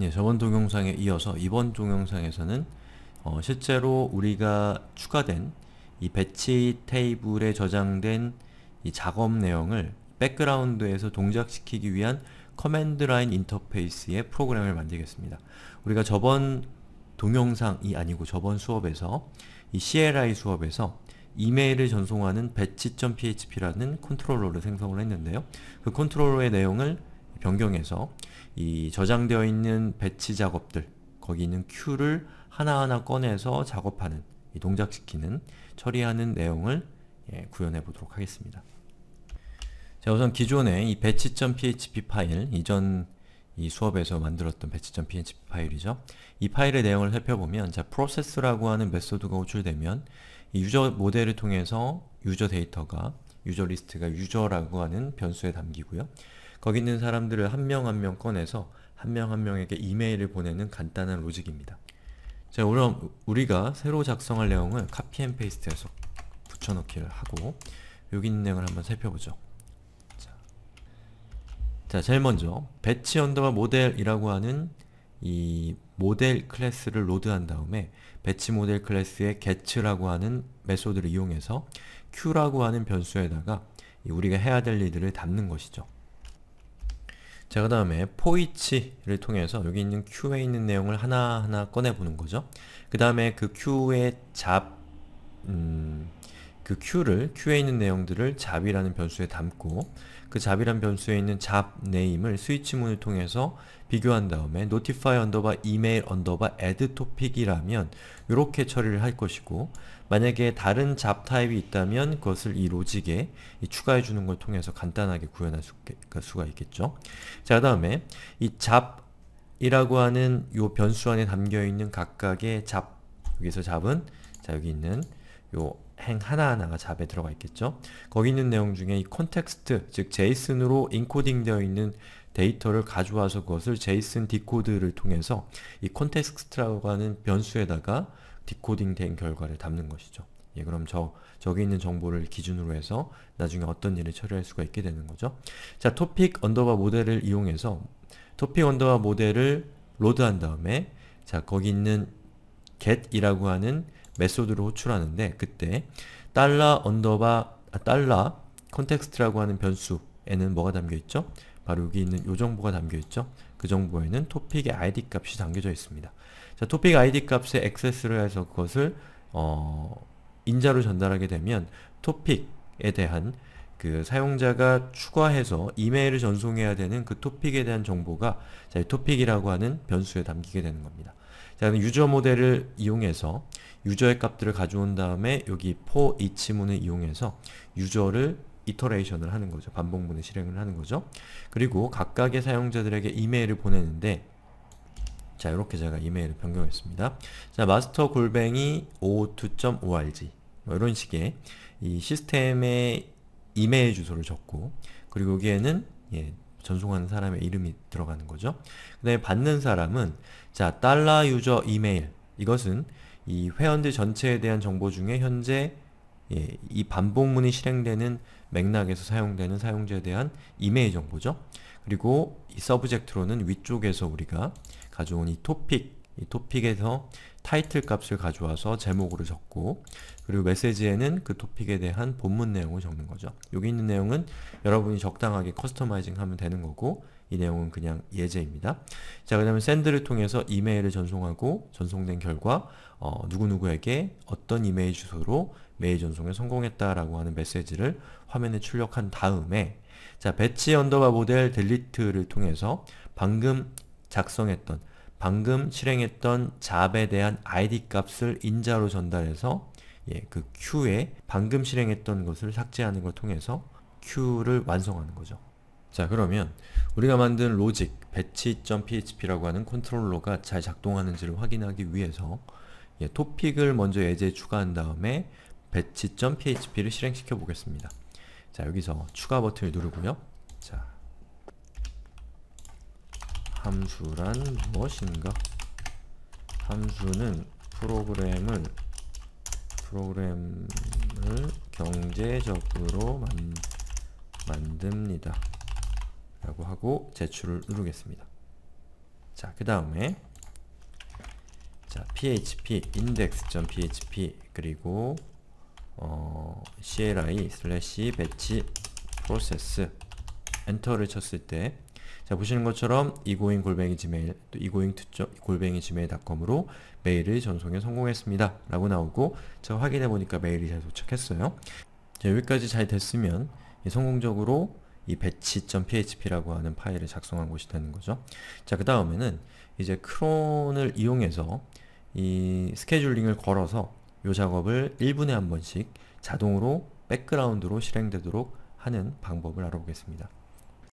예, 저번 동영상에 이어서 이번 동영상에서는 어, 실제로 우리가 추가된 이 배치 테이블에 저장된 이 작업 내용을 백그라운드에서 동작시키기 위한 커맨드 라인 인터페이스의 프로그램을 만들겠습니다. 우리가 저번 동영상이 아니고 저번 수업에서 이 CLI 수업에서 이메일을 전송하는 배치.php라는 컨트롤러를 생성을 했는데요. 그 컨트롤러의 내용을 변경해서 이 저장되어 있는 배치 작업들 거기 있는 큐를 하나하나 꺼내서 작업하는 동작시키는 처리하는 내용을 예, 구현해 보도록 하겠습니다. 자 우선 기존의 이 배치.php 파일 이전 이 수업에서 만들었던 배치.php 파일이죠. 이 파일의 내용을 살펴보면 자 process라고 하는 메소드가 호출되면 유저 모델을 통해서 유저 데이터가 유저 리스트가 유저라고 하는 변수에 담기고요. 거기 있는 사람들을 한 명 한명 한명 꺼내서 한 명한 한 명에게 이메일을 보내는 간단한 로직입니다. 자, 그럼 우리가 새로 작성할 내용을 카피 앤 페이스트해서 붙여넣기를 하고 여기 있는 내용을 한번 살펴보죠. 자, 자 제일 먼저 배치 언더바 모델이라고 하는 이 모델 클래스를 로드한 다음에 배치 모델 클래스의 get라고 하는 메소드를 이용해서 q라고 하는 변수에다가 우리가 해야 될 일들을 담는 것이죠. 자, 그 다음에 포이치를 통해서 여기 있는 큐에 있는 내용을 하나하나 꺼내보는 거죠. 그 다음에 그큐의 잡, 음, 그 Q를 Q에 있는 내용들을 잡이라는 변수에 담고 그잡이는 변수에 있는 잡 네임을 스위치문을 통해서 비교한 다음에 notify underbar email underbar add topic이라면 이렇게 처리를 할 것이고 만약에 다른 잡 타입이 있다면 그것을 이 로직에 이 추가해주는 걸 통해서 간단하게 구현할 그 수가 있겠죠. 자, 그 다음에 이 잡이라고 하는 요 변수 안에 담겨있는 각각의 잡, 여기서 잡은 자 여기 있는 요행 하나하나가 잡에 들어가 있겠죠. 거기 있는 내용 중에 이 컨텍스트, 즉 제이슨으로 인코딩되어 있는 데이터를 가져와서 그것을 제이슨 디코드를 통해서 이 컨텍스트라고 하는 변수에다가 디코딩된 결과를 담는 것이죠. 예, 그럼 저, 저기 있는 정보를 기준으로 해서 나중에 어떤 일을 처리할 수가 있게 되는 거죠. 자, 토픽 언더바 모델을 이용해서 토픽 언더바 모델을 로드한 다음에 자, 거기 있는 get이라고 하는 메소드를 호출하는데 그때 달러 언더바 아, 달러 컨텍스트라고 하는 변수에는 뭐가 담겨있죠? 바로 여기 있는 요 정보가 담겨있죠? 그 정보에는 토픽의 id 값이 담겨져 있습니다. 자, 토픽 id 값에 액세스를 해서 그것을 어, 인자로 전달하게 되면 토픽에 대한 그 사용자가 추가해서 이메일을 전송해야 되는 그 토픽에 대한 정보가 자, 이 토픽이라고 하는 변수에 담기게 되는 겁니다. 자, 유저 모델을 이용해서 유저의 값들을 가져온 다음에 여기 for each 문을 이용해서 유저를 이터레이션을 하는 거죠. 반복문의 실행을 하는 거죠. 그리고 각각의 사용자들에게 이메일을 보내는데 자, 이렇게 제가 이메일을 변경했습니다. 자, 마스터 골뱅이 5 2 o r g 뭐 이런 식의 이 시스템의 이메일 주소를 적고 그리고 여기에는 예, 전송하는 사람의 이름이 들어가는 거죠. 그 다음에 받는 사람은 자 달러 유저 이메일 이것은 이 회원들 전체에 대한 정보 중에 현재 예, 이 반복문이 실행되는 맥락에서 사용되는 사용자에 대한 이메일 정보죠. 그리고 이 서브젝트로는 위쪽에서 우리가 가져온 이 토픽, 이 토픽에서 타이틀 값을 가져와서 제목으로 적고 그리고 메시지에는 그 토픽에 대한 본문 내용을 적는 거죠. 여기 있는 내용은 여러분이 적당하게 커스터마이징 하면 되는 거고 이 내용은 그냥 예제입니다. 자, 그 다음에 샌드를 통해서 이메일을 전송하고 전송된 결과 어, 누구누구에게 어떤 이메일 주소로 메일 전송에 성공했다라고 하는 메시지를 화면에 출력한 다음에 자, 배치 언더바 모델 델리트를 통해서 방금 작성했던 방금 실행했던 잡에 대한 id 값을 인자로 전달해서 예, 그 q에 방금 실행했던 것을 삭제하는 걸 통해서 q를 완성하는 거죠. 자 그러면 우리가 만든 로직 배치.php라고 하는 컨트롤러가 잘 작동하는지를 확인하기 위해서 예, 토픽을 먼저 예제에 추가한 다음에 배치.php를 실행시켜 보겠습니다. 자 여기서 추가 버튼을 누르고요. 자 함수란 무엇인가? 함수는 프로그램을 프로그램을 경제적으로 만, 만듭니다. 라고 하고 제출을 누르겠습니다. 자, 그 다음에 자, php index.php 그리고 어, cli slash batch process 엔터를 쳤을 때자 보시는 것처럼 이고잉 골뱅이 지메일 또 이고잉 투점 골뱅이 지메일닷컴으로 메일을 전송에 성공했습니다 라고 나오고 제가 확인해 보니까 메일이 잘 도착했어요 자 여기까지 잘 됐으면 성공적으로 이 배치.php라고 하는 파일을 작성한 것이 되는 거죠 자그 다음에는 이제 크론을 이용해서 이 스케줄링을 걸어서 이 작업을 1분에 한 번씩 자동으로 백그라운드로 실행되도록 하는 방법을 알아보겠습니다.